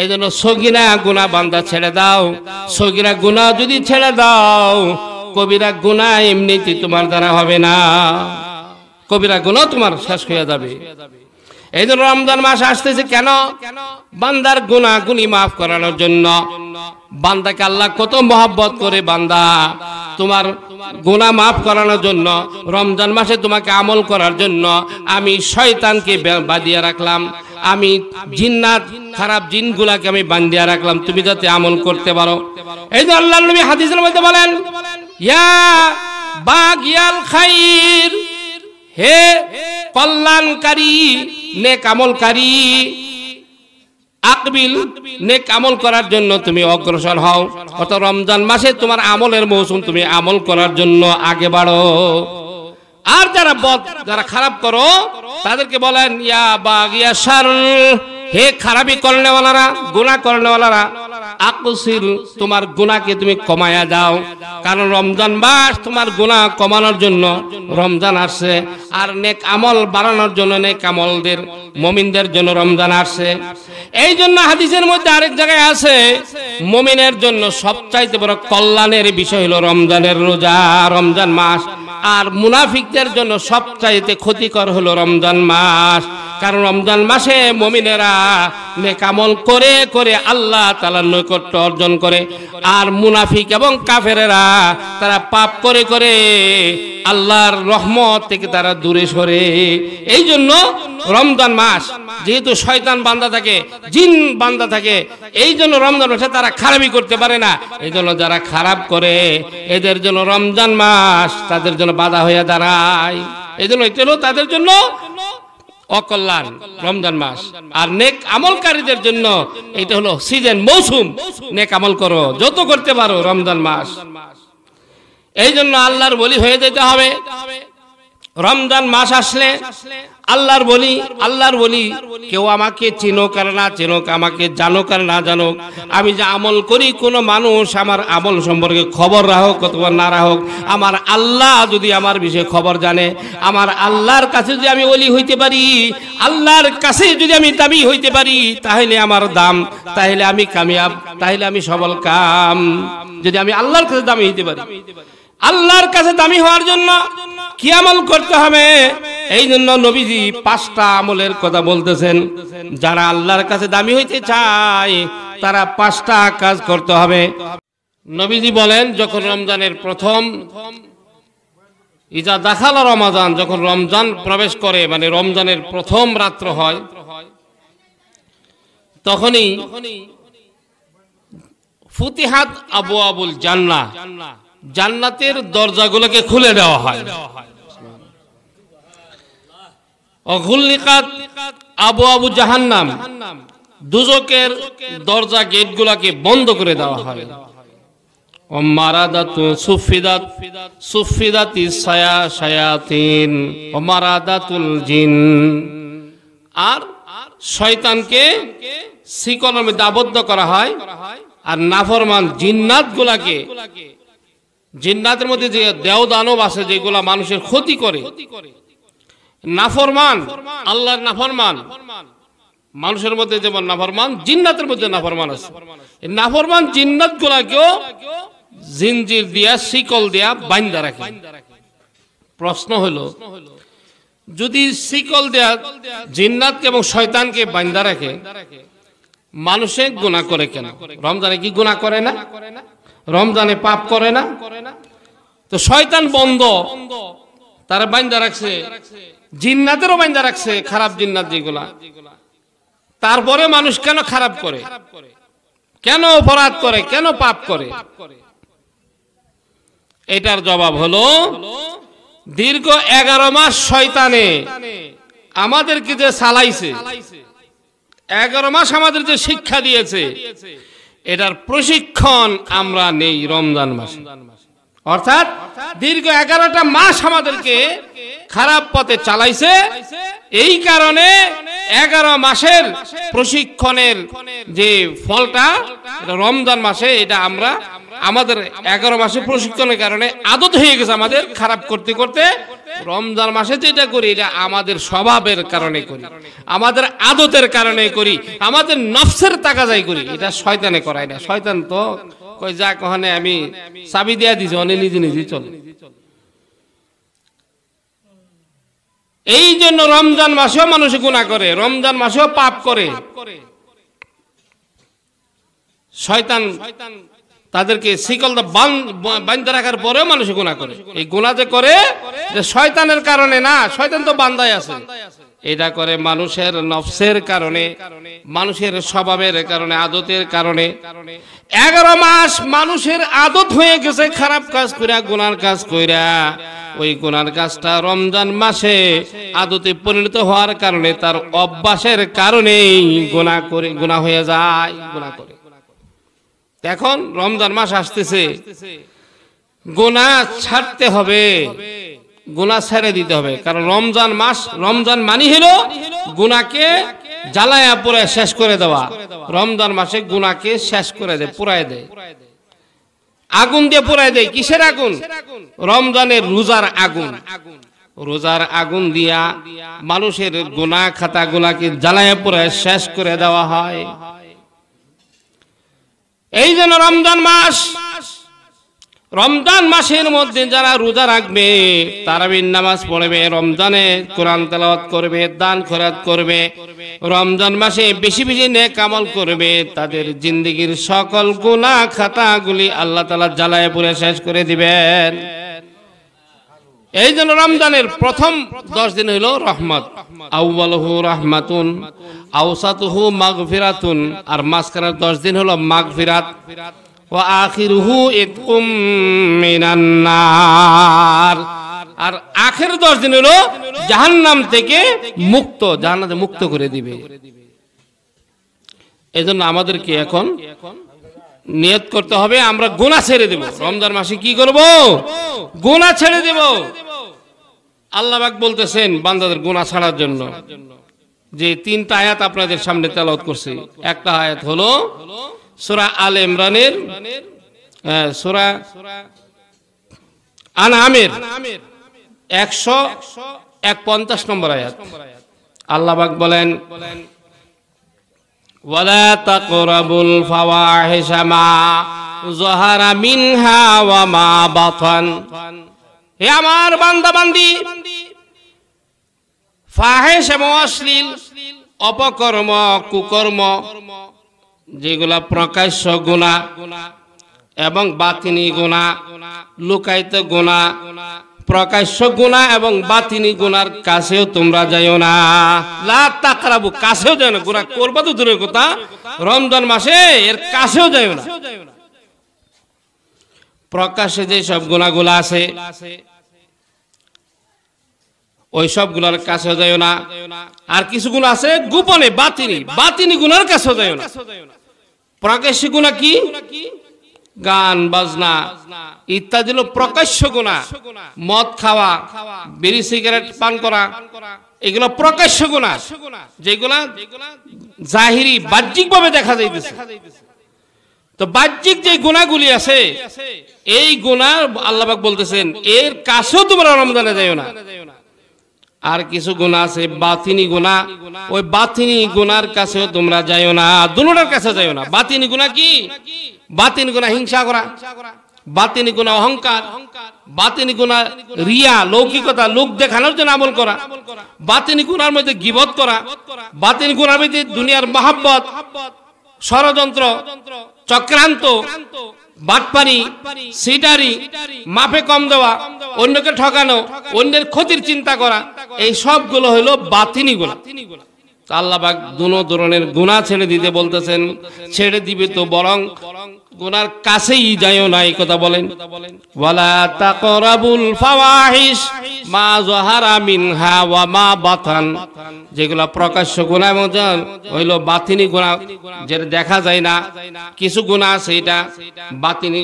এই জন্য সগিরা গুনা বান্দা ছেড়ে দাও সগিরা গুনা যদি ছেড়ে দাও কবিরা গুনা এমনিতে তোমার দ্বারা হবে না কবিরা গুনা তোমার শেষ হয়ে যাবে এই জন্য রমজান মাস আসতেছে কেন বান্দার গুনা গুণি মাফ করানোর জন্য বান্দাকে আল্লাহ কত মহব্বত করে বান্দা তোমার গুনা মাফ করানোর জন্য রমজান মাসে তোমাকে আমল করার জন্য আমি শয়তানকে বাদিয়ে রাখলাম আমি জিন্নাত খারাপ জিনগুলাকে আমি বান্দিয়া রাখলাম তুমি যাতে আমল করতে পারো এই যে আল্লাহ নবী হাদিসের মধ্যে বলেন ইয়া বাগিয়াল খাইর হে কল্যাণকারী নেক আমলকারী আকবিল নেক আমল করার জন্য তুমি অগ্রসর হও অর্থাৎ রমজান মাসে তোমার আমলের মৌসুম তুমি আমল করার জন্য আগে বাড়ো আর যারা বদ যারা খারাপ করো তাদেরকে বলেন ইয়া বাগিয়া সার হে খারাপি গুনাহ গুণা করনেওয়ালারা আকুশিল তোমার গুণাকে তুমি কমায়া দাও কারণ রমজান মাস তোমার গুণা কমানোর জন্য রমজান আসছে আর নেক আমল বাড়ানোর জন্য নেক আমলদের মমিনদের জন্য রমজান আসছে এই জন্য হাদিসের মধ্যে আরেক জায়গায় আছে মমিনের জন্য সবচাইতে বড় কল্যাণের বিষয় হলো রমজানের রোজা রমজান মাস আর মুনাফিকদের জন্য সবচাইতে ক্ষতিকর হলো রমজান মাস কারণ রমজান মাসে মমিনেরা নেকামল করে করে আল্লাহ তালার নৈকট্য অর্জন করে আর মুনাফিক এবং কাফেরেরা তারা পাপ করে করে আল্লাহর রহমত থেকে তারা দূরে সরে এই জন্য রমজান মাস যেহেতু শয়তান বান্দা থাকে জিন বান্দা থাকে এই জন্য রমজান মাসে তারা খারাপই করতে পারে না এই জন্য যারা খারাপ করে এদের জন্য রমজান মাস তাদের জন্য বাধা হয়ে দাঁড়ায় এই জন্য এটা তাদের জন্য অকল্যাণ রমজান মাস আর নেক আমলকারীদের জন্য এটা হলো সিজন মৌসুম নেক আমল করো যত করতে পারো রমজান মাস এই জন্য আল্লাহর বলি হয়ে যেতে হবে রমজান মাস আসলে আল্লাহর বলি আল্লাহর বলি কেউ আমাকে চিনুক আর না চিনুক আমাকে জানো আর না জানুক আমি যে আমল করি কোনো মানুষ আমার আমল সম্পর্কে খবর রাখুক অথবা না রাখুক আমার আল্লাহ যদি আমার বিষয়ে খবর জানে আমার আল্লাহর কাছে যদি আমি অলি হইতে পারি আল্লাহর কাছে যদি আমি দামি হইতে পারি তাহলে আমার দাম তাহলে আমি কামিয়াব তাহলে আমি সবল কাম যদি আমি আল্লাহর কাছে দামি হইতে পারি আল্লাহর কাছে দামি হওয়ার জন্য কি আমল করতে হবে এই জন্য নবীজি পাঁচটা আমলের কথা বলতেছেন যারা আল্লাহর কাছে দামি হইতে চায় তারা পাঁচটা কাজ করতে হবে নবীজি বলেন যখন রমজানের প্রথম ইজা দেখাল রমাজান যখন রমজান প্রবেশ করে মানে রমজানের প্রথম রাত্র হয় তখনই ফুতিহাত আবু আবুল জান্না জান্নাতের দরজাগুলোকে খুলে দেওয়া হয় আবু আবু জাহান্নাম দুজকের দরজা গেটগুলোকে বন্ধ করে দেওয়া হয় অমারাদাতু সুফিদাত সুফিদাতি ছায়া ছায়াতিন অমারাদাতুল জিন আর শয়তানকে শিকলের দাবদ্ধ করা হয় আর নাফরমান জিন্নাত গুলাকে জিন্নাতের মধ্যে যে দেও দানব আছে যেগুলা মানুষের ক্ষতি করে নাফরমান আল্লাহর নাফরমান মানুষের মধ্যে যেমন নাফরমান জিন্নাতের মধ্যে নাফরমান আছে নাফরমান জিন্নাত গুলাকেও জিনজির দিয়া শিকল দিয়া বাইন্দা রাখে প্রশ্ন হলো যদি শিকল দেয়া জিন্নাতকে এবং শয়তানকে বাইন্দা রাখে মানুষে গুণা করে কেন রমজানে কি গুণা করে না রমজানে পাপ করে না তো শয়তান বন্ধ তারা বাইন্দা রাখছে জিন্নাদেরও বাইন্দা রাখছে খারাপ জিন্নাদ যেগুলা তারপরে মানুষ কেন খারাপ করে কেন অপরাধ করে কেন পাপ করে এটার জবাব হলো দীর্ঘ এগারো মাস শয়তানে আমাদেরকে যে সালাইছে এগারো মাস আমাদের যে শিক্ষা দিয়েছে এটার প্রশিক্ষণ আমরা নেই রমজান মাসে অর্থাৎ দীর্ঘ এগারোটা মাস আমাদেরকে খারাপ পথে চালাইছে এই কারণে এগারো মাসের প্রশিক্ষণের যে ফলটা রমজান মাসে এটা আমরা আমাদের এগারো মাসের প্রশিক্ষণের কারণে আদত হয়ে গেছে আমাদের খারাপ করতে করতে রমজান মাসে যেটা করি এটা আমাদের স্বভাবের কারণে করি আমাদের আদতের কারণে করি আমাদের নফসের তাকাজাই করি এটা শয়তানে করায় না শয়তান তো কই যা কহনে আমি চাবি দিয়া দিছি অনেক নিজে নিজে চল এই জন্য রমজান মাসেও মানুষ গুণা করে রমজান মাসেও পাপ করে শয়তান শয়তান তাদেরকে শিকলটা বান্ধে রাখার পরেও মানুষ গুণা করে এই গুণা যে করে যে শয়তানের কারণে না শয়তান তো বান্দায় আছে এটা করে মানুষের নফসের কারণে মানুষের স্বভাবের কারণে আদতের কারণে এগারো মাস মানুষের আদত হয়ে গেছে খারাপ কাজ করিয়া গুনার কাজ কইরা ওই গুনার কাজটা রমজান মাসে আদতে পরিণত হওয়ার কারণে তার অভ্যাসের কারণেই গুণা করে গুণা হয়ে যায় গুণা করে এখন রমজান মাস আসতেছে গোনা ছাড়তে হবে গোনা ছেড়ে দিতে হবে কারণ রমজান মাস রমজান মানি হল গুনাকে জ্বালায়া পুরে শেষ করে দেওয়া রমজান মাসে গুনাকে শেষ করে দেয় পুরায় দেয় আগুন দিয়ে পুরায় দেয় কিসের আগুন রমজানের রোজার আগুন রোজার আগুন দিয়া মানুষের গোনা খাতা গুলাকে জ্বালায়া পুরায় শেষ করে দেওয়া হয় এই যেন রমজান মাস রমজান মাসের মধ্যে যারা রোজা রাখবে তারাবির নামাজ পড়বে রমজানে কোরআন তালাওয়াত করবে দান খরাত করবে রমজান মাসে বেশি বেশি নেক আমল করবে তাদের জিন্দগির সকল গুণা খাতাগুলি আল্লাহ তালা জ্বালায় পুরে শেষ করে দিবেন এই জন্য রমজানের প্রথম দশ দিন হইল রহমত আউ্বালহু রহমাতুন আউসাতুহু মাগফিরাতুন আর মাঝখানের দশ দিন হলো মাগফিরাত ও আখিরহু ইতকুম মিনান্নার আর আখের দশ দিন হলো জাহান্নাম থেকে মুক্ত জাহান্নাতে মুক্ত করে দিবে এজন্য আমাদেরকে এখন নিয়ত করতে হবে আমরা গোনা ছেড়ে দেব রমজান মাসে কি করব গোনা ছেড়ে দেব আল্লাহবাক বলতেছেন বান্দাদের গোনা ছাড়ার জন্য যে তিনটা আয়াত আপনাদের সামনে তেলাওত করছি একটা আয়াত হলো সূরা আল ইমরানের সূরা আনামের একশো এক পঞ্চাশ নম্বর আয়াত আল্লাহবাক বলেন ولا تقربوا الفواحش ما ظهر منها وما بطن হে আমার বান্দা বান্দি ফাহেশ অপকর্ম কুকর্ম যেগুলা প্রকাশ্য গুণা এবং বাতিনি গুণা লুকায়িত গুণা প্রকাশ্য গুণা এবং বাতিনি গুনার কাছেও তোমরা যাইও না লা তাকরাবু কাছেও যাও না গুণা করবা তো দূরের কথা রমজান মাসে এর কাছেও যাইও না প্রকাশে যে সব গুণাগুলো আছে ওই সব গুলার কাছেও যাইও না আর কিছু গুণ আছে গোপনে বাতিনি বাতিনি গুনার কাছেও যাইও না প্রকাশ্য গুণা কি গান বাজনা ইত্যাদি হলো প্রকাশ্য গুণা মদ খাওয়া বিড়ি সিগারেট পান করা এগুলো প্রকাশ্য গুণা যেগুলা জাহিরি বাহ্যিক ভাবে দেখা যাইতেছে তো বাহ্যিক যে গুণাগুলি আছে এই গুণা আল্লাহবাক বলতেছেন এর কাছেও তোমরা রমজানে যাই না আর কিছু গুণা আছে বাতিনি গুণা ওই বাতিনি গুনার কাছেও তোমরা যাইও না দুটার কাছে যাইও না বাতিনি গুণা কি বাতিনি গুণা হিংসা করা বাতিনি গুণা অহংকার বাতিনি গুণা রিয়া লৌকিকতা লোক দেখানোর জন্য আমল করা বাতিনি গুণার মধ্যে গিবত করা বাতিনি গুণার মধ্যে দুনিয়ার মহাব্বত ষড়যন্ত্র চক্রান্ত বাটপানি সিটারি মাফে কম দেওয়া অন্যকে ঠকানো অন্যের ক্ষতির চিন্তা করা এই সবগুলো হলো বাতিনি গুলো আল্লাহবাক দুনো ধরনের গুণা ছেড়ে দিতে বলতেছেন ছেড়ে দিবে তো বরং গুনার কাছেই যায়ও না এই কথা বলেন ওয়ালা তাকরাবুল ফাওয়াহিশ মা যাহারা মিনহা ওয়া মা বাতান যেগুলো প্রকাশ্য গুনাহ মধ্যে হইল বাতিনি গুনাহ যেটা দেখা যায় না কিছু গুনাহ আছে এটা বাতিনি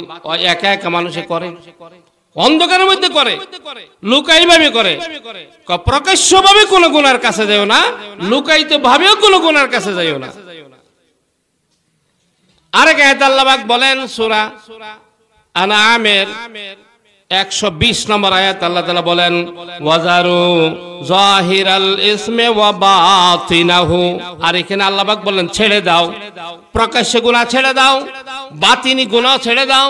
এক এক মানুষে করে অন্ধকারের মধ্যে করে লুকাই ভাবে করে প্রকাশ্য ভাবে কোনো গুনার কাছে যাইও না লুকাইত ভাবেও কোনো গুনার কাছে যাইও না আরেক আয়াত বলেন সূরা আনা আমের একশো বিশ নম্বর আয়াত আল্লাহ তালা বলেন ওয়াজারু জাহির আল ইসমে ওয়াবাতিনাহু আর এখানে আল্লাহবাক বলেন ছেড়ে দাও প্রকাশ্য গুনাহ ছেড়ে দাও বাতিনি গুনাহ ছেড়ে দাও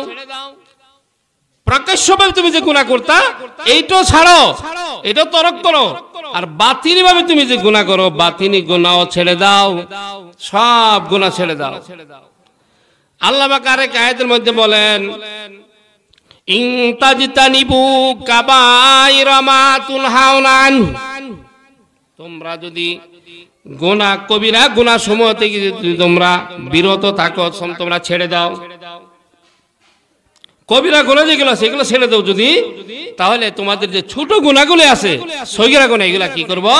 প্রকাশ্যভাবে তুমি যে গুণা করতা এইটো ছাড়ো এটাও তরক করো আর বাতিনি ভাবে তুমি যে গুণা করো বাতিনি গুণাও ছেড়ে দাও সব গুণা ছেড়ে দাও আল্লাহ কারে কায়েদের মধ্যে বলেন ইংতাজিতা নিবু কাবাই রমা তুলহাউনান তোমরা যদি গুনাহ কবিরা গুনাহ সময় থেকে যদি তোমরা বিরত থাকো তোমরা ছেড়ে দাও কবিরা গোনা যেগুলো আছে এগুলো ছেড়ে দাও যদি তাহলে তোমাদের যে ছোট গুণাগুলো আছে সৈগিরা গোনা এগুলা কি করবো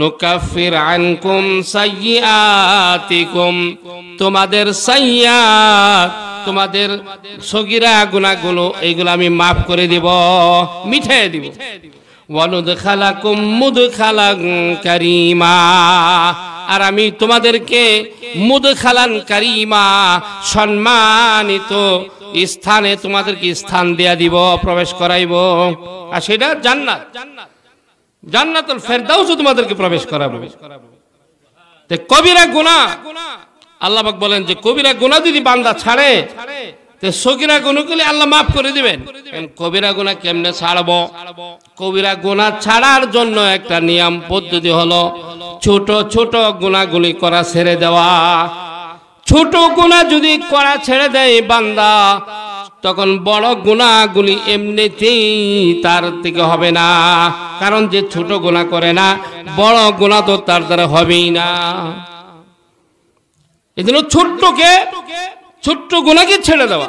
নুকাফির আনকুম সাইয়াতিকুম তোমাদের সাইয়াত তোমাদের সগিরা গুণাগুলো এইগুলো আমি মাফ করে দিব মিঠাই দিব ওয়ালুদ খালাকুম মুদ কারিমা আর আমি তোমাদেরকে মুদ খালান কারিমা সম্মানিত স্থানে তোমাদেরকে স্থান দেয়া দিব প্রবেশ করাইব আর সেটা জান্নাত জান্নাতুল তোমাদেরকে প্রবেশ করাবো তে কবিরা গুনাহ আল্লাহ পাক বলেন যে কবিরা গুনাহ যদি বান্দা ছাড়ে তে সগিরা গুনাহগুলি আল্লাহ maaf করে দিবেন কবিরা গুনা কেমনে ছাড়বো কবিরা গুনাহ ছাড়ার জন্য একটা নিয়ম পদ্ধতি হলো ছোট ছোট গুনাগুলি করা ছেড়ে দেওয়া ছোট গুণা যদি করা ছেড়ে দেয় বান্দা তখন বড় গুণাগুলি এমনিতেই তার থেকে হবে না কারণ যে ছোট গুণা করে না বড় গুণা তো তার দ্বারা হবেই না এজন্য জন্য ছোট্টকে ছোট্ট গুণাকে ছেড়ে দেওয়া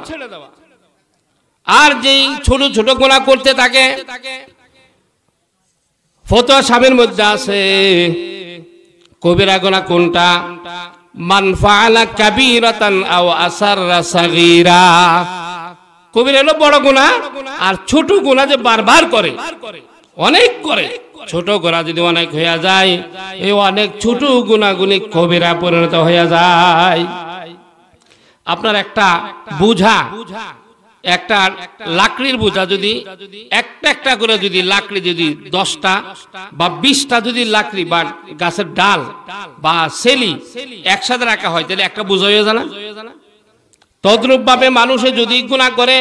আর যেই ছোট ছোট গোনা করতে থাকে ফতোয়া সাবের মধ্যে আছে কবিরা গোনা কোনটা মান ফালা কাবিরাতান আও আসাররা সাগীরা কবির হলো বড় গুনাহ আর ছোট গুনাহ যে বারবার করে অনেক করে ছোট গোনা যদি অনেক হয়ে যায় এই অনেক ছোট গুণাগুলি কবিরা পরিণত হয়ে যায় আপনার একটা বুঝা বুঝা একটা লাকড়ির বোঝা যদি একটা একটা করে যদি লাকড়ি যদি দশটা বা বিশটা যদি লাকড়ি বা গাছের ডাল বা সেলি একসাথে রাখা হয় তাহলে একটা বোঝা হয়ে জানা তদ্রুপ ভাবে মানুষে যদি গুণা করে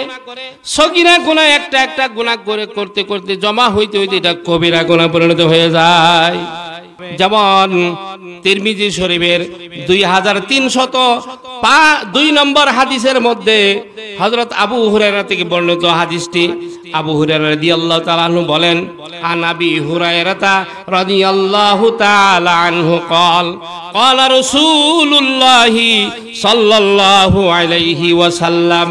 সগিরা গুণা একটা একটা গুণা করে করতে করতে জমা হইতে হইতে এটা কবিরা গুণা পরিণত হয়ে যায় যেমন তিরমিজি শরীফের দুই হাজার তিনশত পা দুই নম্বর হাদিসের মধ্যে হজরত আবু হুরায়রা থেকে বর্ণিত হাদিসটি আবু হুরায়রা রাদিয়াল্লাহু আল্লাহ তালু বলেন আনাবি হুরায়রাতা রাদিয়াল্লাহু তাআলা আনহু قال قال رسول الله আলাইহি ওয়াসাল্লাম عليه وسلم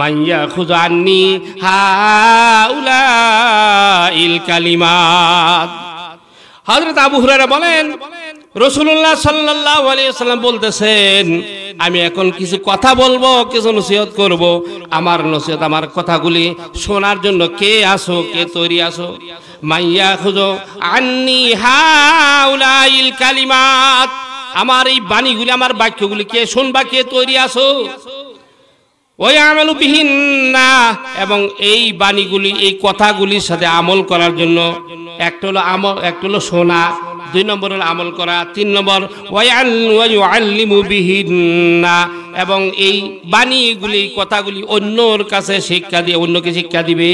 من ইল عني هؤلاء الكلمات হজরত আবু হুরারা বলেন রসুল্লাহ সাল্লাহ আলিয়াল্লাম বলতেছেন আমি এখন কিছু কথা বলবো কিছু নসিহত করব আমার নসিহত আমার কথাগুলি শোনার জন্য কে আসো কে তৈরি আসো মাইয়া খুঁজো আন্নি হাউলাইল কালিমাত আমার এই বাণীগুলি আমার বাক্যগুলি কে শুনবা কে তৈরি আসো ওই না এবং এই বাণীগুলি এই কথাগুলির সাথে আমল করার জন্য একটা হলো আমল একটা হলো শোনা দুই নম্বর হলো আমল করা তিন নম্বর এবং এই বাণীগুলি কথাগুলি অন্যর কাছে শিক্ষা দিয়ে অন্যকে শিক্ষা দিবে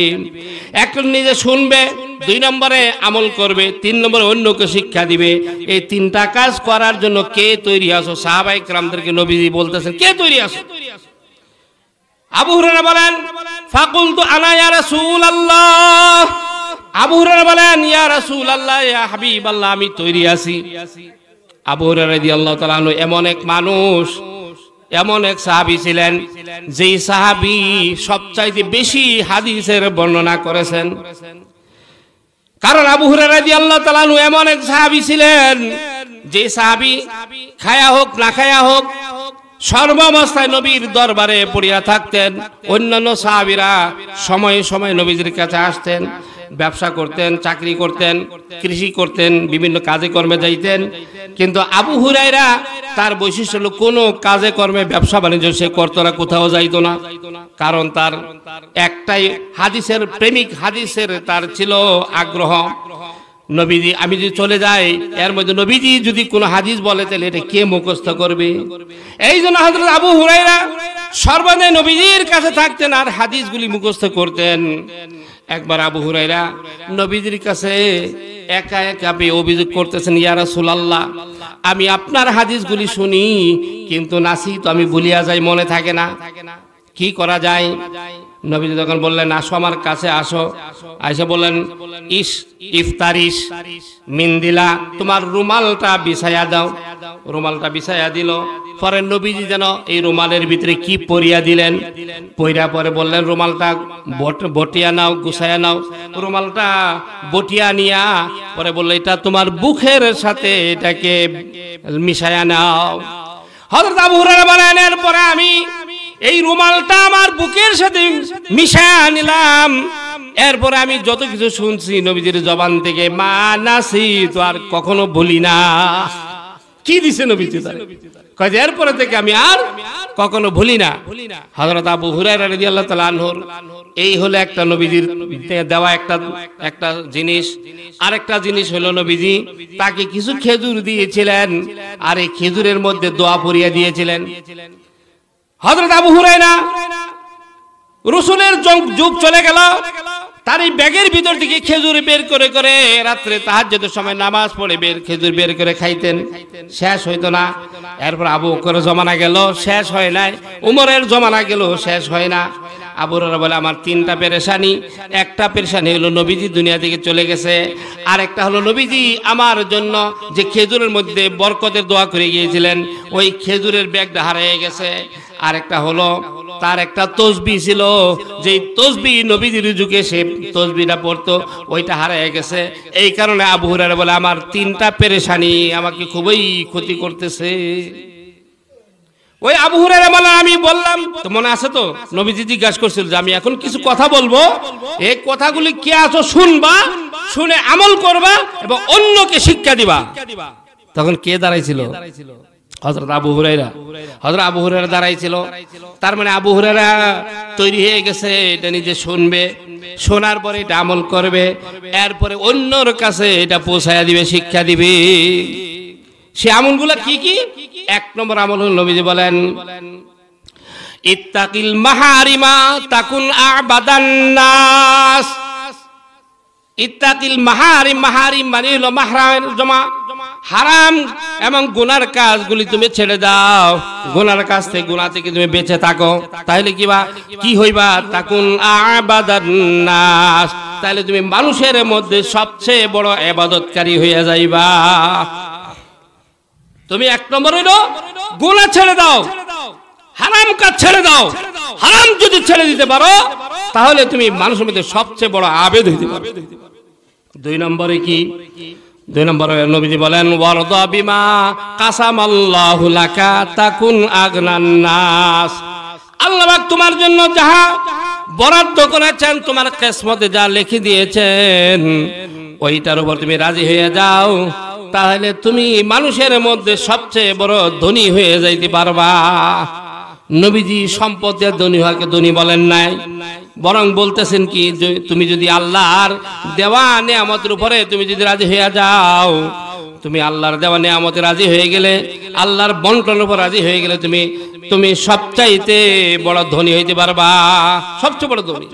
এক নিজে শুনবে দুই নম্বরে আমল করবে তিন নম্বরে অন্যকে শিক্ষা দিবে এই তিনটা কাজ করার জন্য কে তৈরি আসো সাহাবাহিক রামদেরকে নবীজি বলতেছেন কে তৈরি আসো আবু হুরারা বলেন ফাকুল তো আনা ইয়া রাসূল আল্লাহ আবু হুরারা বলেন ইয়া রাসূল আল্লাহ ইয়া হাবিব আল্লাহ আমি তৈরি আছি আবু হুরারা রাদিয়াল্লাহু তাআলা এমন এক মানুষ এমন এক সাহাবী ছিলেন যেই সাহাবী সবচাইতে বেশি হাদিসের বর্ণনা করেছেন কারণ আবু হুরারাদি আল্লাহ তালানু এমন এক সাহাবী ছিলেন যে সাহাবী খায়া হোক না খায়া হোক সর্বাবস্থায় নবীর দরবারে পড়িয়া থাকতেন অন্যান্য সাহাবিরা সময়ে সময়ে নবীজির কাছে আসতেন ব্যবসা করতেন চাকরি করতেন কৃষি করতেন বিভিন্ন কাজে কর্মে যাইতেন কিন্তু আবু হুরাইরা তার বৈশিষ্ট্য হলো কোনো কাজে কর্মে ব্যবসা বাণিজ্য সে করত না কোথাও যাইত না কারণ তার একটাই হাদিসের প্রেমিক হাদিসের তার ছিল আগ্রহ নবীজি আমি যদি চলে যাই এর মধ্যে নবীজি যদি কোনো হাদিস বলে তাহলে এটা কে মুখস্থ করবে এই জন্য হাজরত আবু হুরাইরা সর্বদে নবীজির কাছে থাকতেন আর হাদিসগুলি মুখস্থ করতেন একবার আবু হুরাইরা নবীজির কাছে একা একা আপনি অভিযোগ করতেছেন ইয়ারা সুলাল্লাহ আমি আপনার হাদিসগুলি শুনি কিন্তু নাসি তো আমি ভুলিয়া যাই মনে থাকে না কি করা যায় নবীজি তখন বললেন আসো আমার কাছে আসো আইসে বললেন ইস ইফতারিস মিন্দিলা তোমার রুমালটা বিছায়া দাও রুমালটা বিছায়া দিল পরে নবীজি যেন এই রুমালের ভিতরে কি পরিয়া দিলেন পইরা পরে বললেন রুমালটা বটিয়া নাও গুছায়া নাও রুমালটা বটিয়া নিয়া পরে বললো এটা তোমার বুকের সাথে এটাকে মিশায়া নাও হজরত আবু হুরায়রা বলেন এরপরে আমি এই রুমালটা আমার বুকের সাথে মিশা নিলাম এরপরে আমি যত কিছু শুনছি নবীজির জবান থেকে মা নাসি তো আর কখনো বলি না কি দিছে নবীজি কয় এরপরে থেকে আমি আর কখনো ভুলি না হজরত আবু হুরায়রা রাদিয়াল্লাহু এই হলো একটা নবীজির দেওয়া একটা একটা জিনিস আরেকটা জিনিস হলো নবীজি তাকে কিছু খেজুর দিয়েছিলেন আর এই খেজুরের মধ্যে দোয়া পরিয়ে দিয়েছিলেন হজরত আবু হুরায়না রসুলের যুগ চলে গেল তার এই ব্যাগের ভিতর থেকে খেজুর বের করে করে রাত্রে তাহার যেত সময় নামাজ পড়ে বের খেজুর বের করে খাইতেন শেষ হইতো না এরপর আবু করে জমানা গেল শেষ হয় নাই উমরের জমানা গেল শেষ হয় না আবুরা বলে আমার তিনটা পেরেশানি একটা পেরেশানি হলো নবীজি দুনিয়া থেকে চলে গেছে আর একটা হলো নবীজি আমার জন্য যে খেজুরের মধ্যে বরকতের দোয়া করে গিয়েছিলেন ওই খেজুরের ব্যাগটা হারিয়ে গেছে আর একটা হলো তার একটা তসবি ছিল যে তসবি নবীজির যুগে সে তসবিটা পড়তো ওইটা হারিয়ে গেছে এই কারণে আবু হুরার বলে আমার তিনটা পেরেশানি আমাকে খুবই ক্ষতি করতেছে ওই আবু হুরারা বলেন আমি বললাম তো মনে আছে তো নবীজি জিজ্ঞাসা করছিল যে আমি এখন কিছু কথা বলবো এই কথাগুলি কে আছো শুনবা শুনে আমল করবা এবং অন্যকে শিক্ষা দিবা তখন কে দাঁড়াইছিল হজরত আবু হুরাইরা হজরত আবু হুরাইরা দাঁড়াইছিল তার মানে আবু হুরাইরা তৈরি হয়ে গেছে এটা নিজে শুনবে শোনার পরে এটা আমল করবে এরপরে অন্যর কাছে এটা পৌঁছায়া দিবে শিক্ষা দিবে সে আমলগুলো কি কি এক নম্বর আমল হল নবীজি বলেন ইত্তাকিল মাহারিমা তাকুন আবাদান্নাস ইত্তাকিল মাহারিম মাহারিম মানে হলো মাহরামের জমা হারাম এবং গুনার কাজগুলি তুমি ছেড়ে দাও গুনার কাজ থেকে গুনা থেকে তুমি বেঁচে থাকো তাহলে কি বা কি হইবা তাকুন নাস তাহলে তুমি মানুষের মধ্যে সবচেয়ে বড় আবাদতকারী হইয়া যাইবা তুমি এক নম্বর হইল গুনা ছেড়ে দাও হারাম কাজ ছেড়ে দাও হারাম যদি ছেড়ে দিতে পারো তাহলে তুমি মানুষের মধ্যে সবচেয়ে বড় আবেদ হইতে পারো দুই নম্বরে কি দুই নম্বর নবীজি বলেন ওয়ারদা বিমা কাসামাল্লাহু লাকা তাকুন আগনান আল্লাহ তোমার জন্য যাহা বরাদ্দ করেছেন তোমার কিসমতে যা লিখে দিয়েছেন ওইটার উপর তুমি রাজি হয়ে যাও তাহলে তুমি মানুষের মধ্যে সবচেয়ে বড় ধনী হয়ে যাইতে পারবা নবীজি সম্পদের ধনী হওয়াকে ধনী বলেন নাই বরং বলতেছেন কি তুমি যদি আল্লাহর দেওয়া নেয়ামতের উপরে তুমি যদি রাজি হইয়া যাও তুমি আল্লাহর দেওয়া নেয়ামতে রাজি হয়ে গেলে আল্লাহর বন্টনের উপর রাজি হয়ে গেলে তুমি তুমি সবচাইতে বড় ধনী হইতে পারবা সবচেয়ে বড় ধনী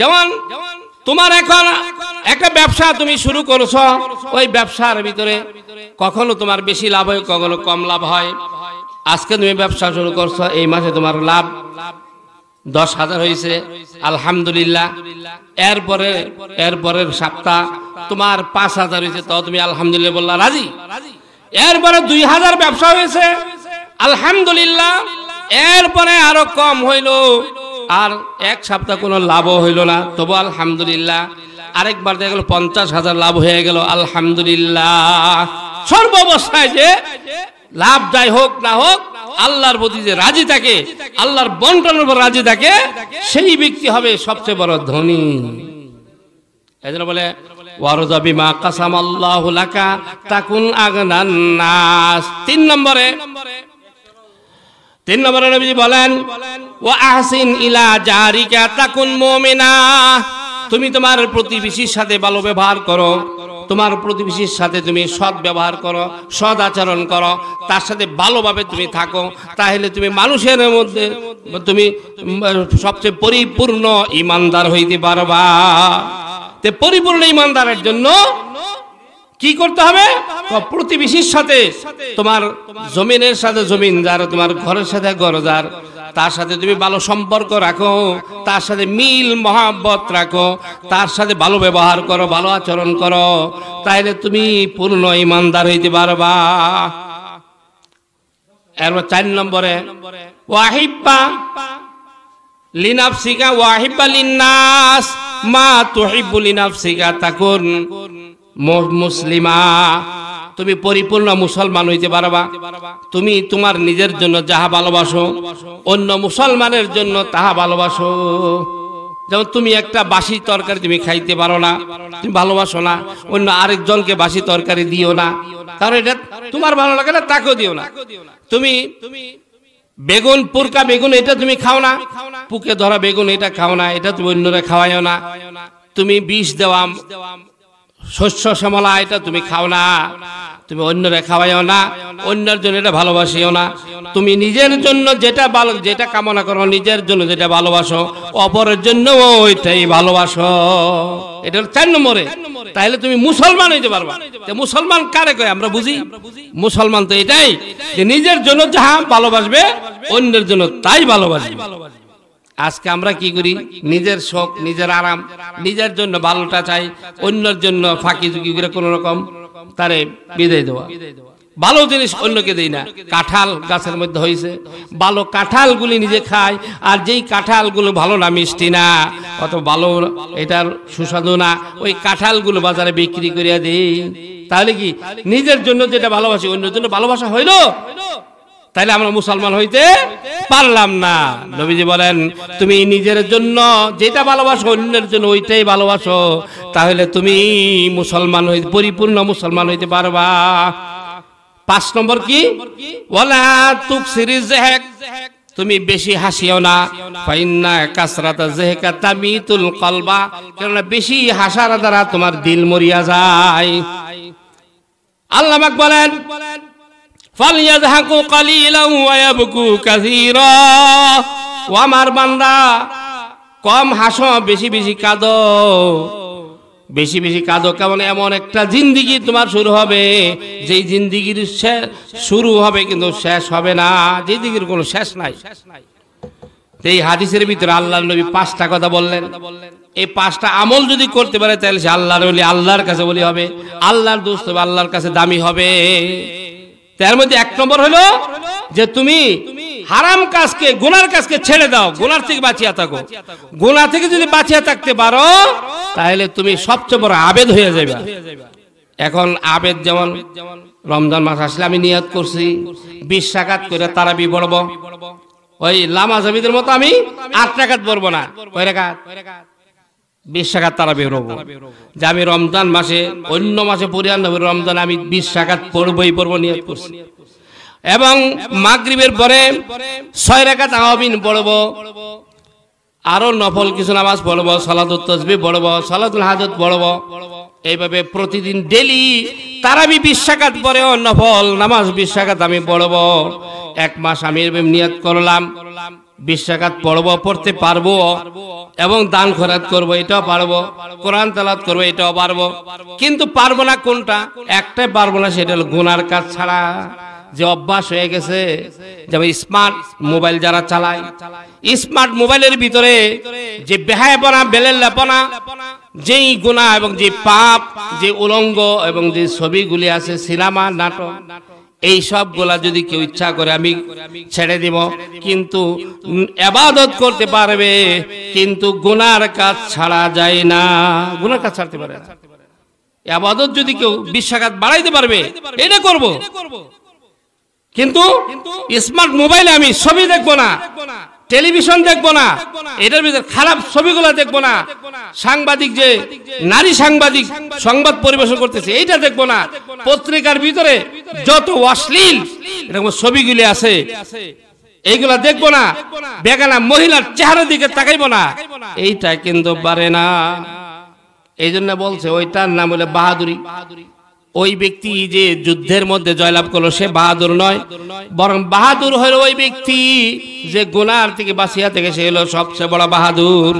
যেমন তোমার এখন একটা ব্যবসা তুমি শুরু করছো ওই ব্যবসার ভিতরে কখনো তোমার বেশি লাভ হয় কখনো কম লাভ হয় আজকে তুমি ব্যবসা শুরু করছো এই মাসে তোমার লাভ দশ হাজার হয়েছে আলহামদুলিল্লাহ এরপরে এরপরের সপ্তাহ তোমার পাঁচ হাজার হয়েছে তো তুমি আলহামদুলিল্লাহ বললা রাজি এরপরে দুই হাজার ব্যবসা হয়েছে আলহামদুলিল্লাহ এরপরে আরো কম হইল আর এক সপ্তাহ কোনো লাভও হইল না তবু আলহামদুলিল্লাহ আরেকবার দেখা গেল পঞ্চাশ হাজার লাভ হয়ে গেল আলহামদুলিল্লাহ সর্বাবস্থায় যে লাভ যাই হোক না হোক আল্লাহর প্রতি যে রাজি থাকে আল্লাহর বন্টনের উপর রাজি থাকে সেই ব্যক্তি হবে সবচেয়ে বড় ধনী এজন্য বলে তাকুন তিন নম্বরে তিন নম্বরে বলেন ও ইলা জারিকা তুমি তোমার প্রতিবেশীর সাথে ভালো ব্যবহার করো তোমার প্রতিবেশীর সাথে তুমি সৎ ব্যবহার করো সৎ আচরণ করো তার সাথে ভালোভাবে তুমি থাকো তাহলে তুমি মানুষের মধ্যে তুমি সবচেয়ে পরিপূর্ণ ইমানদার হইতে পারবা তে পরিপূর্ণ ইমানদারের জন্য কি করতে হবে প্রতিবেশীর সাথে তোমার জমিনের সাথে জমিনদার তোমার ঘরের সাথে ঘরদার তার সাথে তুমি ভালো সম্পর্ক রাখো তার সাথে মিল মহাব্বত রাখো তার সাথে ভালো ব্যবহার করো ভালো আচরণ করো তাইলে তুমি পূর্ণ ইমানদার হইতে পারবা এরপর চার নম্বরে ওয়াহিব্বা লিনাফসিকা ওয়াহিব্বা লিন্নাস মা তুহিব্বু লিনাফসিকা তাকুন মুসলিমা তুমি পরিপূর্ণ মুসলমান হইতে পারবা তুমি তোমার নিজের জন্য যাহা ভালোবাসো অন্য মুসলমানের জন্য তাহা ভালোবাসো যেমন তুমি একটা বাসি তরকারি তুমি খাইতে পারো না তুমি ভালোবাসো না অন্য আরেকজনকে বাসি তরকারি দিও না কারণ এটা তোমার ভালো লাগে না তাকেও দিও না তুমি বেগুন পুরকা বেগুন এটা তুমি খাও না পুকে ধরা বেগুন এটা খাও না এটা তুমি অন্যরা খাওয়াইও না তুমি বিষ দেওয়া শস্য শ্যামলা এটা তুমি খাও না তুমি অন্যরে খাওয়াইও না অন্যের জন্য এটা ভালোবাসিও না তুমি নিজের জন্য যেটা ভালো যেটা কামনা করো নিজের জন্য যেটা ভালোবাসো অপরের জন্য ওইটাই ভালোবাসো এটা হলো চার নম্বরে তাহলে তুমি মুসলমান হইতে পারবা মুসলমান কারে কয় আমরা বুঝি মুসলমান তো এটাই যে নিজের জন্য যাহা ভালোবাসবে অন্যের জন্য তাই ভালোবাসবে আজকে আমরা কি করি নিজের শোক নিজের আরাম নিজের জন্য ভালোটা চাই অন্যর জন্য ফাঁকি ঝুঁকি করে কোনো রকম তারে বিদায় দেওয়া ভালো জিনিস অন্যকে দেই না কাঁঠাল গাছের মধ্যে হয়েছে ভালো কাঁঠালগুলি নিজে খায় আর যেই কাঁঠালগুলো ভালো না মিষ্টি না অত ভালো এটার সুস্বাদু না ওই কাঁঠালগুলো বাজারে বিক্রি করিয়া দিই তাহলে কি নিজের জন্য যেটা ভালোবাসি অন্যের জন্য ভালোবাসা হইলো তাইলে আমরা মুসলমান হইতে পারলাম না নবীজি বলেন তুমি নিজের জন্য যেটা ভালোবাসো অন্যের জন্য ওইটাই ভালোবাসো তাহলে তুমি মুসলমান হইতে পরিপূর্ণ মুসলমান হইতে পারবা পাঁচ নম্বর কি বলা তুক সিরিজ তুমি বেশি হাসিও না ফাইন্না কাসরাতা জেহেকা তামিতুল কলবা কেননা বেশি হাসার দ্বারা তোমার দিল মরিয়া যায় আল্লাহ বলেন ফালিয়াযহাকু কালিলান ওয়া ইয়াবকু কাসীরা ও আমার বান্দা কম হাসো বেশি বেশি কাঁদো বেশি বেশি কাঁদো কেমন এমন একটা জিন্দিগি তোমার শুরু হবে যেই জিন্দিগির শুরু হবে কিন্তু শেষ হবে না জিন্দিগির কোনো শেষ নাই এই হাদিসের ভিতরে আল্লাহ নবী পাঁচটা কথা বললেন এই পাঁচটা আমল যদি করতে পারে তাহলে সে আল্লাহর বলি আল্লাহর কাছে বলি হবে আল্লাহর দোস্ত আল্লাহর কাছে দামি হবে তার মধ্যে এক নম্বর হলো যে তুমি হারাম কাজকে গুনার কাজকে ছেড়ে দাও গুনার থেকে বাঁচিয়া থাকো গুনা থেকে যদি বাঁচিয়া থাকতে পারো তাহলে তুমি সবচেয়ে বড় আবেদ হয়ে যাবে এখন আবেদ যেমন রমজান মাস আসলে আমি নিয়াত করছি বিশ টাকাত করে তারাবি বড় ওই লামা জমিদের মতো আমি আট টাকাত পড়বো না কয় বিশ টাকা তারা বেরোবো যে আমি রমজান মাসে অন্য মাসে পরিমাণ হবে রমজান আমি বিশ শাখাত পড়বই পড়বো নিয়ত করছি এবং মাগরিবের পরে ছয় রেখা তাহবিন পড়বো আরও নফল কিছু নামাজ পড়বো সালাদুল তসবি পড়বো সালাদুল হাজত পড়বো এইভাবে প্রতিদিন ডেলি আমি বিশ্বাঘাত পরে নফল নামাজ বিশ্বাঘাত আমি পড়বো এক মাস আমি এরকম নিয়ত করলাম বিশ্বাঘাত পড়ব পড়তে পারবো এবং দান খরাত করব এটাও পারবো কোরআন তালাত করবো এটাও পারবো কিন্তু পারবো না কোনটা একটাই পারবো না সেটা হলো গুনার কাজ ছাড়া যে অভ্যাস হয়ে গেছে যেমন স্মার্ট মোবাইল যারা চালায় স্মার্ট মোবাইলের ভিতরে যে বেহায়পনা বেলের লেপনা যেই গুণা এবং যে পাপ যে উলঙ্গ এবং যে ছবিগুলি আছে সিনেমা নাটক এই সবগুলা যদি কেউ ইচ্ছা করে আমি ছেড়ে দিব কিন্তু এবাদত করতে পারবে কিন্তু গুনার কাজ ছাড়া যায় না গুনার কাজ ছাড়তে পারে আবাদত যদি কেউ বিশ্বাঘাত বাড়াইতে পারবে এটা করব কিন্তু স্মার্ট মোবাইল আমি ছবি দেখবো না টেলিভিশন দেখবো না এটার ভিতরে খারাপ ছবিগুলো দেখবো না সাংবাদিক যে নারী সাংবাদিক সংবাদ পরিবেশন করতেছে এইটা দেখবো না পত্রিকার ভিতরে যত অশ্লীল এরকম ছবিগুলি আছে এইগুলা দেখবো না বেগানা মহিলার চেহারা দিকে তাকাইবো না এইটা কিন্তু পারে না এই জন্য বলছে ওইটার নাম হলে বাহাদুরি বাহাদুরি ওই ব্যক্তি যে যুদ্ধের মধ্যে জয়লাভ করলো সে বাহাদুর নয় বরং বাহাদুর হলো ওই ব্যক্তি যে গোনার থেকে বাসিয়া থেকে সে হলো সবচেয়ে বড় বাহাদুর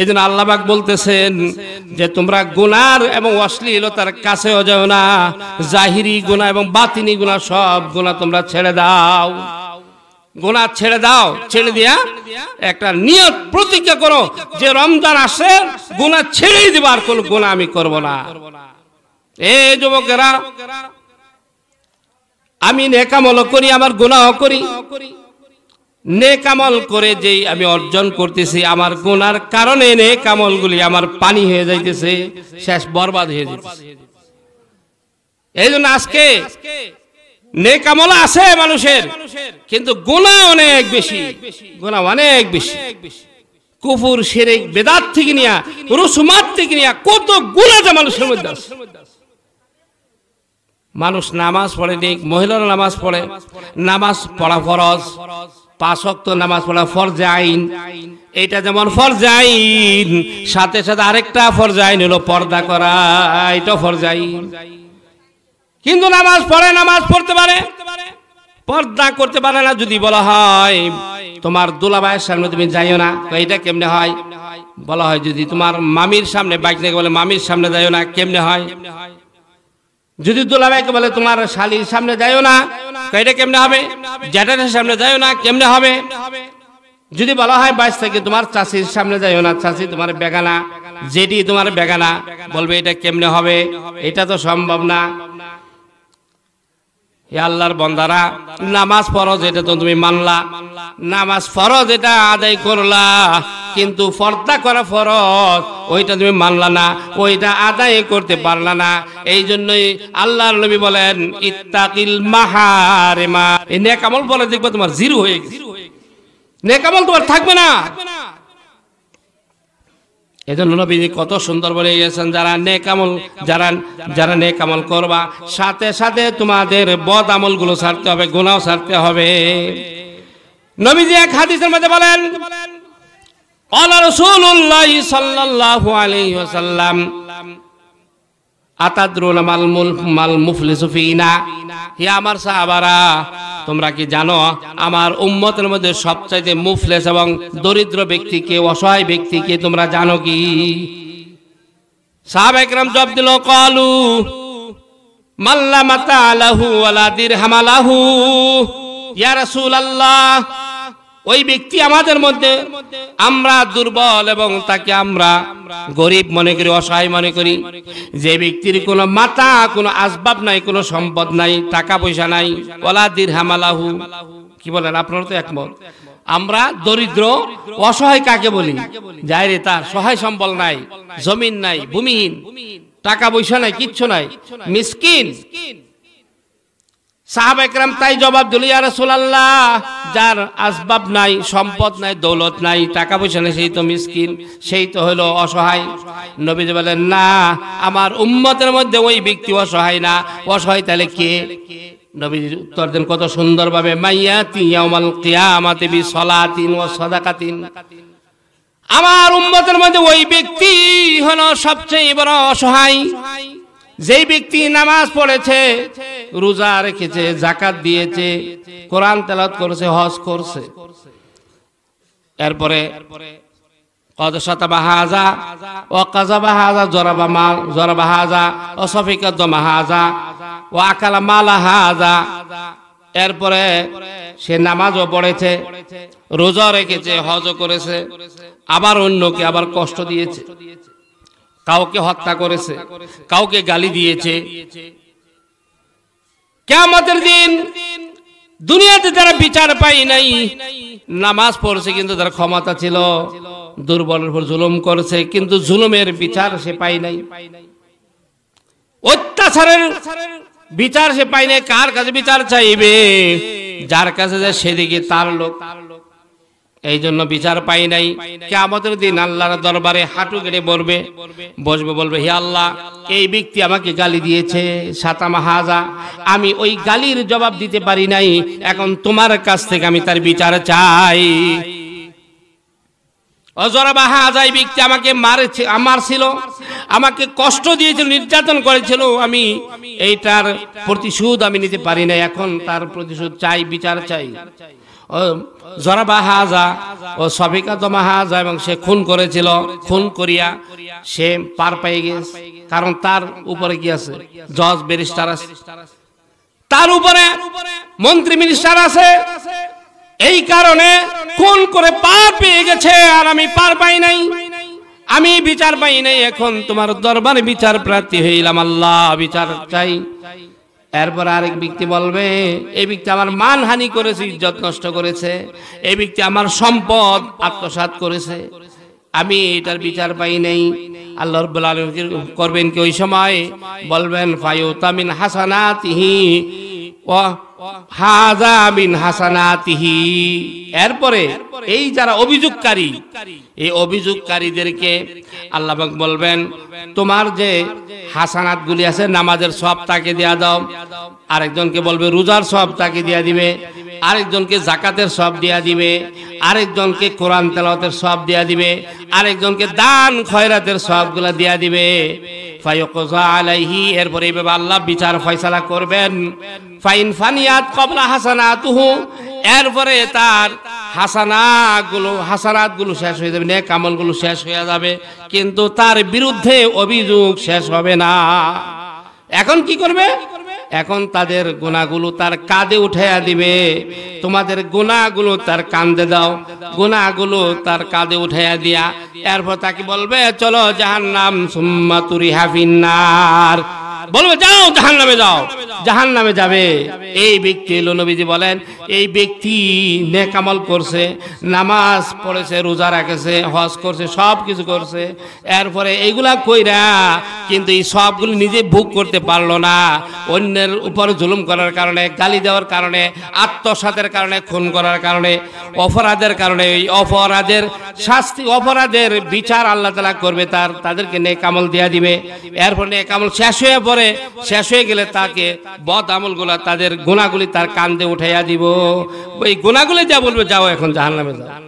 এই জন্য আল্লাহবাক বলতেছেন যে তোমরা গুনার এবং অশ্লীলতার কাছেও যাও না জাহিরি গুণা এবং বাতিনি গুণা সব গুণা তোমরা ছেড়ে দাও গোনা ছেড়ে দাও ছেড়ে দিয়া একটা নিয়ত প্রতিজ্ঞা করো যে রমজান আসে গোনা ছেড়েই দিবার কোন গুনা আমি করব না যুবকেরা আমি নেকামল করি আমার গুণাহ করি নেকামল করে যেই আমি অর্জন করতেছি আমার গুনার কারণে নেকামল গুলি আমার পানি হয়ে যাইতেছে শেষ বরবাদ হয়ে যাইতেছে এই জন্য আজকে নেকামল আছে মানুষের কিন্তু গুণা অনেক বেশি গুণা অনেক বেশি কুফুর সেরে বেদাত থেকে নিয়া রসুমাত থেকে নিয়া কত গুণা যা মানুষের মধ্যে আছে মানুষ নামাজ পড়ে ঠিক মহিলার নামাজ পড়ে নামাজ পড়া ফরজ পাঁচক্ত নামাজ পড়া ফর যাইন এটা যেমন ফর যাইন সাথে সাথে আরেকটা ফর যাইন হলো পর্দা করা এটা ফর আইন কিন্তু নামাজ পড়ে নামাজ পড়তে পারে পর্দা করতে পারে না যদি বলা হয় তোমার দুলাভাইয়ের সামনে তুমি যাইও না এটা কেমনে হয় বলা হয় যদি তোমার মামির সামনে বাইক থেকে বলে মামির সামনে যাইও না কেমনে হয় যদি দুলাভাইকে বলে তোমার শালির সামনে যাইও না এটা কেমনে হবে জ্যাঠাটের সামনে যাইও না কেমনে হবে যদি বলা হয় বাইশ থেকে তোমার চাষির সামনে যাইও না চাষি তোমার বেগানা যেটি তোমার বেগানা বলবে এটা কেমনে হবে এটা তো সম্ভব না হে আল্লাহর বন্দারা নামাজ ফরজ এটা তো তুমি মানলা নামাজ ফরজ এটা আদায় করলা কিন্তু ফর্দা করা ফরজ ওইটা তুমি মানলা না ওইটা আদায় করতে পারলা না এই জন্যই আল্লাহর নবী বলেন ইত্তাকিল মাহারে মা এই নেকামল বলে দেখবে তোমার জিরো হয়ে গেছে নেকামল তোমার থাকবে না এজন্য নবীজি কত সুন্দর বলে গিয়েছেন যারা নেকামল যারা যারা নেকামল করবা সাথে সাথে তোমাদের বদ আমলগুলো ছাড়তে হবে গুনাহ ছাড়তে হবে নবীজি এক হাদিসের মধ্যে বলেন আল্লাহ রাসূলুল্লাহ সাল্লাল্লাহু আলাইহি ওয়াসাল্লাম আতাদ্রুল মালমুল মাল মুফলিসুফিনা হে আমার সাহাবারা তোমরা কি জানো আমার উম্মতের মধ্যে সবচাইতে মুফলেস এবং দরিদ্র ব্যক্তিকে অসহায় ব্যক্তিকে তোমরা জানো কি সাহাব একরাম জব দিল কলু মাল্লা মাতা আলাহু আলাদির হামালাহু ইয়া আল্লাহ ওই ব্যক্তি আমাদের মধ্যে আমরা দুর্বল এবং তাকে আমরা গরিব মনে করি অসহায় মনে করি যে ব্যক্তির কোনো মাতা কোনো আসবাব নাই কোনো সম্পদ নাই টাকা পয়সা নাই ওলা দির হামালাহু কি বলেন আপনার তো একমত আমরা দরিদ্র অসহায় কাকে বলি যাই রে তার সহায় সম্বল নাই জমিন নাই ভূমিহীন টাকা পয়সা নাই কিচ্ছু নাই মিসকিন সাহাবাইকরাম একরাম তাই জবাব দিল ইয়া রাসূলুল্লাহ যার আসবাব নাই সম্পদ নাই দৌলত নাই টাকা পয়সা নাই সেই তো মিসকিন সেই তো হলো অসহায় নবীজি বলেন না আমার উম্মতের মধ্যে ওই ব্যক্তি অসহায় না অসহায় তাহলে কে নবীজি উত্তর দেন কত সুন্দরভাবে মাইয়াতি ইয়াউমাল কিয়ামাতি বিসলাতিন ওয়া সাদাকাতিন আমার উম্মতের মধ্যে ওই ব্যক্তি হলো সবচেয়ে বড় অসহায় যেই ব্যক্তি নামাজ পড়েছে রোজা রেখেছে জাকাত দিয়েছে কোরআন তেলাত করেছে হজ করছে এরপরে ও এরপরে সে নামাজও পড়েছে রোজা রেখেছে করেছে আবার অন্যকে আবার কষ্ট দিয়েছে কাউকে হত্যা করেছে কাউকে গালি দিয়েছে কেমতের দিন দুনিয়াতে তারা বিচার পাই নাই নামাজ পড়ছে কিন্তু তার ক্ষমতা ছিল দুর্বলের উপর জুলুম করেছে কিন্তু জুলুমের বিচার সে পাই নাই অত্যাচারের বিচার সে পাই নাই কার কাছে বিচার চাইবে যার কাছে যায় সেদিকে তার লোক তার এই জন্য বিচার পাই নাই কে আমাদের দিন আল্লাহর দরবারে হাঁটু গেড়ে বলবে বসবে বলবে হে আল্লাহ এই ব্যক্তি আমাকে গালি দিয়েছে সাতামা হাজা আমি ওই গালির জবাব দিতে পারি নাই এখন তোমার কাছ থেকে আমি তার বিচার চাই ব্যক্তি আমাকে আমাকে কষ্ট দিয়েছিল নির্যাতন করেছিল আমি এইটার প্রতিশোধ আমি নিতে পারি না এখন তার প্রতিশোধ চাই বিচার চাই জরাবা হাজা ও সফিকা তোমা হাজা এবং সে খুন করেছিল খুন করিয়া সে পার পেয়ে গেছে কারণ তার উপরে কি আছে জজ ব্যারিস্টার আছে তার উপরে মন্ত্রী মিনিস্টার আছে এই কারণে খুন করে পার পেয়ে গেছে আর আমি পার পাই নাই আমি বিচার পাই নাই এখন তোমার দরবারে বিচার প্রার্থী হইলাম আল্লাহ বিচার চাই এরপর আরেক ব্যক্তি বলবে এই ব্যক্তি আমার মান হানি করেছে ইজ্জত নষ্ট করেছে এই ব্যক্তি আমার সম্পদ আত্মসাত করেছে আমি এটার বিচার পাই নাই আল্লাহ রব্বুল আলমকে করবেন কি ওই সময় বলবেন ফায়ুতামিন হাসানাতিহি ও হাজামিন হাসানাতিহি এরপরে এই যারা অভিযোগকারী এই অভিযোগকারীদেরকে আল্লাহ বলবেন তোমার যে হাসানাত গুলি আছে নামাজের সব তাকে দেয়া দাও আরেকজনকে বলবে রোজার সব তাকে দেয়া দিবে আরেকজনকে জাকাতের সব দেয়া দিবে আরেকজনকে কোরআন তেলাওয়াতের সব দেয়া দিবে আরেকজনকে দান খয়রাতের সবগুলা দেয়া দিবে এরপরে আল্লাহ বিচার ফয়সালা করবেন ফাইন ফানিয়াত কবলা হাসানাতুহু এরপরে তার হাসানাগুলো হাসানাতগুলো শেষ হয়ে যাবে নেক আমলগুলো শেষ হয়ে যাবে কিন্তু তার বিরুদ্ধে অভিযোগ শেষ হবে না এখন কি করবে এখন তাদের গোনাগুলো তার কাঁধে উঠাইয়া দিবে তোমাদের গোনাগুলো তার কান্দে দাও গোনাগুলো তার কাঁধে উঠাইয়া দিয়া এরপর তাকে বলবে চলো জাহান্নাম সুম্মা তুরি হাফিন্নার বলবে যাও জাহান নামে যাও জাহান নামে যাবে এই ব্যক্তি এলো নবীজি বলেন এই ব্যক্তি নেকামল করছে নামাজ পড়েছে রোজা রাখেছে হজ করছে সব কিছু করছে এরপরে এইগুলা কইরা কিন্তু এই সবগুলো নিজে ভোগ করতে পারলো না অন্যের উপর জুলুম করার কারণে গালি দেওয়ার কারণে আত্মসাতের কারণে খুন করার কারণে অপরাধের কারণে এই অপরাধের শাস্তি অপরাধের বিচার আল্লাহ তালা করবে তার তাদেরকে নেকামল দেওয়া দিবে এরপরে নেকামল শেষ হয়ে পরে শেষ হয়ে গেলে তাকে বদ আমল গুলা তাদের গোনাগুলি তার কান্দে উঠাইয়া দিব ওই গোনাগুলি যা বলবে যাও এখন জাহান্নামে যাও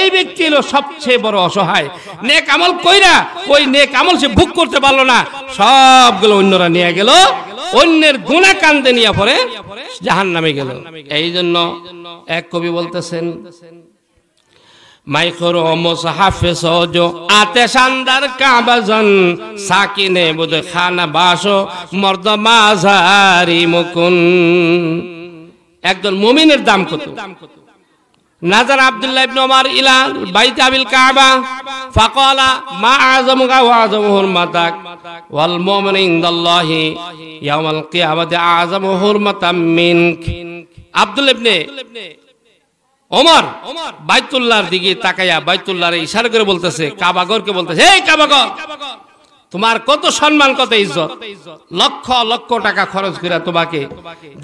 এই ব্যক্তি হলো সবচেয়ে বড় অসহায় নেক আমল কইরা ওই নেক আমল সে ভুগ করতে পারলো না সবগুলো অন্যরা নিয়ে গেল অন্যের গুণা কান্দে নিয়ে পরে জাহান নামে গেল এই জন্য এক কবি বলতেছেন মাইকর অমস মুসাহাফে সহজ আতে সান্দার কাবাজন সাকিনে বুধ খানা বাস মর্দ মাঝারি মুকুন একজন মুমিনের দাম কত নাজার আব্দুল্লাহ ইবনে ওমর ইলা বাইত আবিল কাবা ফাকালা মা আযম গা ওয়া আযম মাতাক ওয়াল মুমিন ইনদাল্লাহি ইয়াওমাল কিয়ামাতি আযম হুরমাতাম মিনক আব্দুল ইবনে ওমর বাইতুল্লাহর দিকে তাকাইয়া বাইতুল্লাহরে ইশারা করে বলতেছে কাবাগরকে বলতেছে এই কাবাগর তোমার কত সম্মান কত ইজ্জত লক্ষ লক্ষ টাকা খরচ করে তোমাকে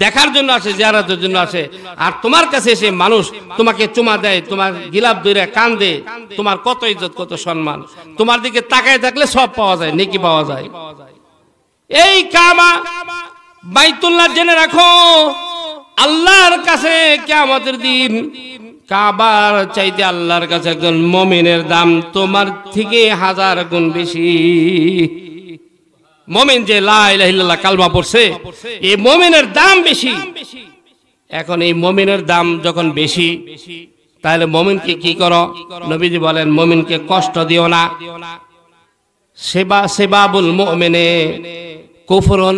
দেখার জন্য আসে জিয়ারতের জন্য আসে আর তোমার কাছে এসে মানুষ তোমাকে চুমা দেয় তোমার গিলাপ ধরে কান্দে তোমার কত ইজ্জত কত সম্মান তোমার দিকে তাকায় থাকলে সব পাওয়া যায় নেকি পাওয়া যায় এই কামা বাইতুল্লাহ জেনে রাখো আল্লাহর কাছে কেমতের দিন কাবার চাইতে আল্লাহর কাছে একজন মমিনের দাম তোমার থেকে হাজার গুণ বেশি মমিন যে লাইল্লাহ কালবা পড়ছে এই মমিনের দাম বেশি এখন এই মমিনের দাম যখন বেশি তাহলে মমিনকে কি করো নবীজি বলেন মমিনকে কষ্ট দিও না সেবা সেবাবুল মমিনে কুফরন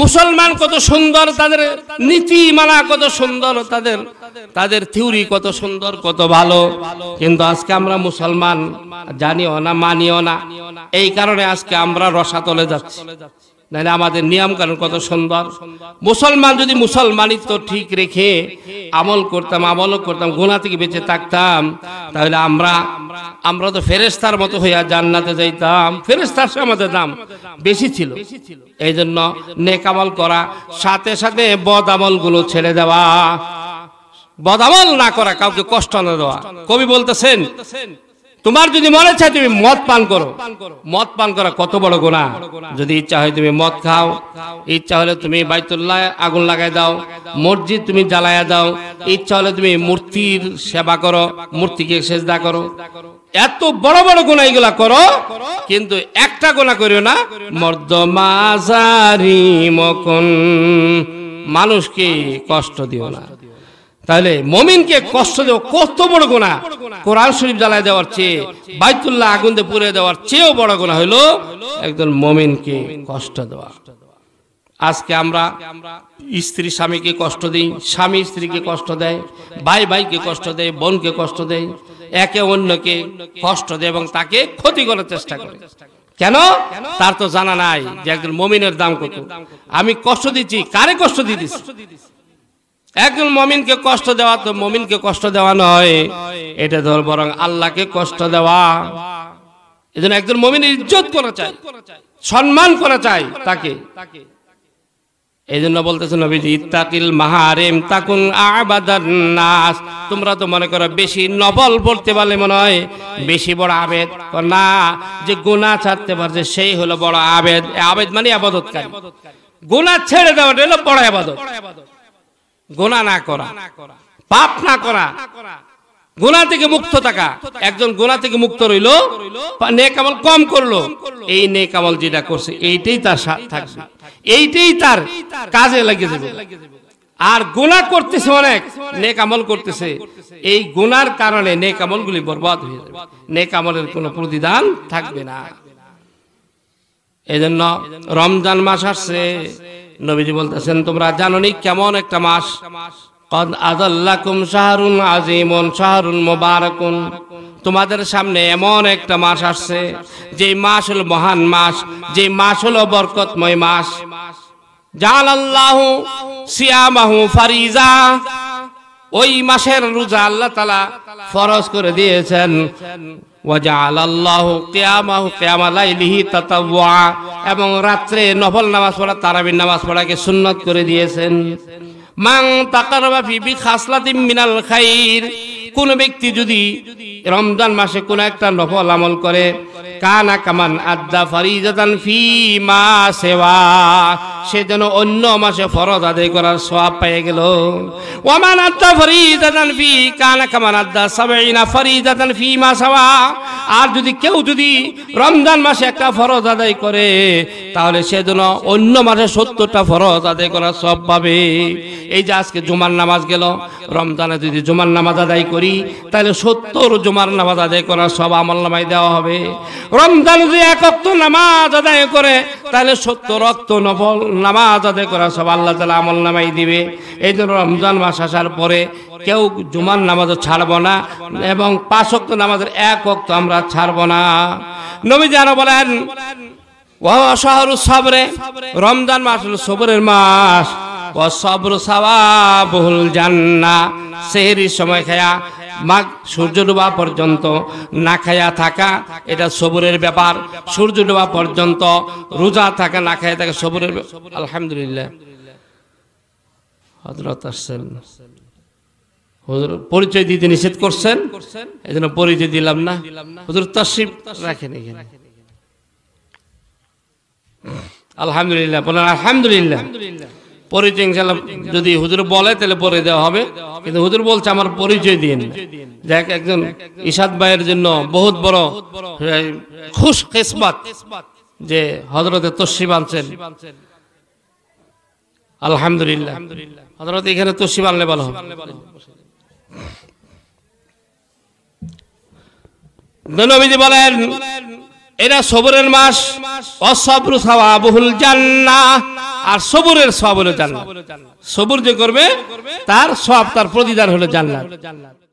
মুসলমান কত সুন্দর তাদের নীতিমালা কত সুন্দর তাদের তাদের থিওরি কত সুন্দর কত ভালো কিন্তু আজকে আমরা মুসলমান জানিও না মানিও না এই কারণে আজকে আমরা রসাতলে যাচ্ছি নাহলে আমাদের নিয়ম কারণ কত সুন্দর মুসলমান যদি মুসলমানিত্ব ঠিক রেখে আমল করতাম আমলও করতাম গোনা থেকে বেঁচে থাকতাম তাহলে আমরা আমরা তো ফেরেস্তার মতো হইয়া জান্নাতে যাইতাম ফেরেস্তার সে আমাদের দাম বেশি ছিল এই জন্য নেক আমল করা সাথে সাথে বদ আমলগুলো ছেড়ে দেওয়া বদ আমল না করা কাউকে কষ্ট না দেওয়া কবি বলতেছেন তোমার যদি মনে চায় তুমি মদ পান করো মদ পান করা কত বড় গোনা যদি ইচ্ছা হয় তুমি মদ খাও ইচ্ছা হলে তুমি বাইতুল্লাহ আগুন লাগাই দাও মসজিদ তুমি জ্বালায়া দাও ইচ্ছা হলে তুমি মূর্তির সেবা করো মূর্তিকে সেজদা করো এত বড় বড় গোনা এগুলা করো কিন্তু একটা গোনা করিও না মাজারি মকন মানুষকে কষ্ট দিও না তাহলে মমিনকে কষ্ট দেব কত বড় গোনা কোরআন শরীফ জ্বালায় দেওয়ার চেয়ে বাইতুল্লাহ আগুনতে পুড়ে দেওয়ার চেয়েও বড় গোনা হইল একজন মমিনকে কষ্ট দেওয়া আজকে আমরা স্ত্রী স্বামীকে কষ্ট দিই স্বামী স্ত্রীকে কষ্ট দেয় ভাই ভাইকে কষ্ট দেয় বোনকে কষ্ট দেয় একে অন্যকে কষ্ট দেয় এবং তাকে ক্ষতি করার চেষ্টা করে কেন তার তো জানা নাই যে একজন মমিনের দাম কত আমি কষ্ট দিচ্ছি কারে কষ্ট দিয়ে দিচ্ছি একজন মমিনকে কষ্ট দেওয়া তো মমিনকে কষ্ট দেওয়া নয় এটা ধর বরং আল্লাহকে কষ্ট দেওয়া এজন্য একজন মমিনের ইজ্জত করা চাই সম্মান করা চাই তাকে এই জন্য বলতেছে নবীজি ইত্তাকিল মাহারেম তাকুন আবাদার নাস তোমরা তো মনে করো বেশি নবল বলতে পারলে মনে হয় বেশি বড় আবেদ না যে গুণা ছাড়তে পারছে সেই হলো বড় আবেদ আবেদ মানে আবাদতকারী গুণা ছেড়ে দেওয়াটা হলো বড় আবাদত গোনা না করা পাপ না করা গোনা থেকে মুক্ত থাকা একজন গোনা থেকে মুক্ত রইল নেকামল কম করলো এই নেকামল যেটা করছে এইটাই তার থাকবে এইটাই তার কাজে লাগে যাবে আর গোনা করতেছে অনেক নেকামল করতেছে এই গোনার কারণে নেকামল গুলি বরবাদ হয়ে যাবে নেকামলের আমলের কোনো প্রতিদান থাকবে না এজন্য রমজান মাস আসছে নবীজি বলতেছেন তোমরা জাননি কেমন একটা মাস কদ আদাল্লাকুম শাহরুন আজিমুন শাহরুন মুবারাকুন তোমাদের সামনে এমন একটা মাস আসছে যে মাস হল মহান মাস যে মাস হল বরকতময় মাস জাল আল্লাহ সিয়ামাহু ফারিজা ওই মাসের রোজা আল্লাহ তালা ফরজ করে দিয়েছেন এবং রাত্রে নফল নামাজ পড়া তারাবির নামাজ পড়াকে সুন্নত করে দিয়েছেন মাং তাকার মিনাল খাইর কোন ব্যক্তি যদি রমজান মাসে কোন একটা নফল আমল করে কানা কামান আদা ফারিজাদান ফি মা সেবা সে যেন অন্য মাসে ফরজ আদায় করার সওয়াব পেয়ে গেল আর যদি কেউ যদি রমজান মাসে একটা ফরজ আদায় করে তাহলে সে যেন অন্য মাসে সত্তরটা ফরজ আদায় করার সব পাবে এই যে আজকে জুমার নামাজ গেল রমজানে যদি জুমার নামাজ আদায় করি তাহলে সত্তর জুমার নামাজ আদায় করার সব আমল নামাই দেওয়া হবে রমজান যদি একক নামাজ আদায় করে তাহলে সত্য রক্ত নফল নামাজ আদায় করা সব আল্লাহ তালা আমল নামাই দিবে এই জন্য রমজান মাস আসার পরে কেউ জুমার নামাজও ছাড়ব না এবং পাঁচ অক্ত নামাজের এক অক্ত আমরা ছাড়ব না নবী যেন বলেন ওয়াহরু সাবরে রমজান মাস হল সবরের মাস ও সবর সাবাবুল জান্না সেহরি সময় খেয়া মাঘ সূর্য ডোবা পর্যন্ত না খাইয়া থাকা এটা সবুরের ব্যাপার সূর্য ডোবা পর্যন্ত রোজা থাকা না খাইয়া থাকা সবুরের আলহামদুলিল্লাহ হজরত আসছেন পরিচয় দিতে নিষেধ করছেন এই জন্য পরিচয় দিলাম না হুজুর তসিব রাখেন এখানে আলহামদুলিল্লাহ বলেন আলহামদুলিল্লাহ পরিচয় ইনশাল্লাহ যদি হুজুর বলে তাহলে পরে দেওয়া হবে কিন্তু হুজুর বলছে আমার পরিচয় দিন দেখ একজন ইসাদ ভাইয়ের জন্য বহুত বড় খুশ কিসবাত যে হজরতে তসিব আনছেন আলহামদুলিল্লাহ হজরত এখানে তসিব আনলে ভালো হবে নবীজি বলেন এরা সবরের মাস অসবর সবাবহুল জান্না আর সবুরের সব হলো জান্নাত সবুর যে করবে তার সব তার প্রতিদান হলো জান্নাত